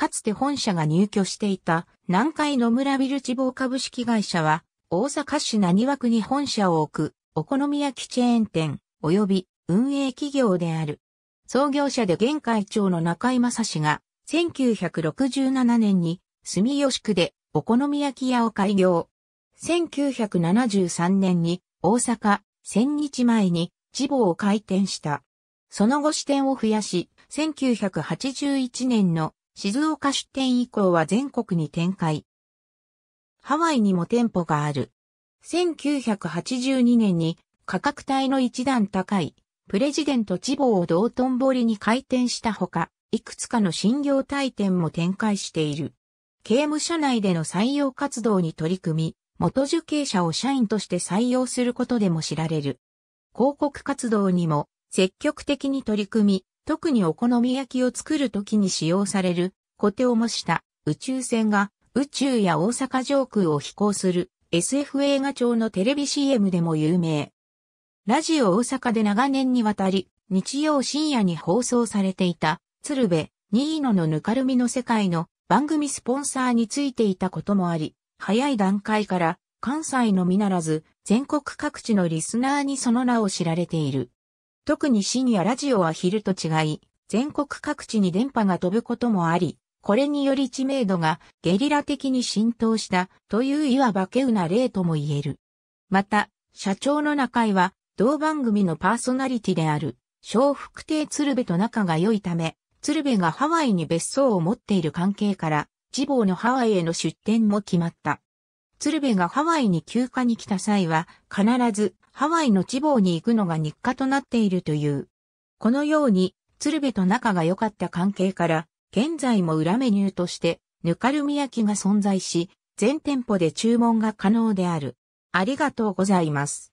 かつて本社が入居していた南海野村ビル地方株式会社は、大阪市何和区に本社を置く、お好み焼きチェーン店、及び運営企業である。創業者で現会長の中井正氏が、1967年に住吉区でお好み焼き屋を開業。1973年に大阪、千日前に地方を開店した。その後支店を増やし、1981年の静岡出店以降は全国に展開。ハワイにも店舗がある。1982年に価格帯の一段高いプレジデント地方を道頓堀に開店したほか、いくつかの新業態店も展開している。刑務所内での採用活動に取り組み、元受刑者を社員として採用することでも知られる。広告活動にも積極的に取り組み、特にお好み焼きを作るときに使用される、コテを模した宇宙船が宇宙や大阪上空を飛行する SF 映画調のテレビ CM でも有名。ラジオ大阪で長年にわたり、日曜深夜に放送されていた、鶴瓶、新野のぬかるみの世界の番組スポンサーについていたこともあり、早い段階から関西のみならず全国各地のリスナーにその名を知られている。特に深夜ラジオは昼と違い、全国各地に電波が飛ぶこともあり、これにより知名度がゲリラ的に浸透したといういわばけうな例とも言える。また、社長の中井は、同番組のパーソナリティである、小福亭鶴瓶と仲が良いため、鶴瓶がハワイに別荘を持っている関係から、地方のハワイへの出店も決まった。鶴瓶がハワイに休暇に来た際は、必ずハワイの地方に行くのが日課となっているという。このように、鶴瓶と仲が良かった関係から、現在も裏メニューとして、ぬかるみ焼きが存在し、全店舗で注文が可能である。ありがとうございます。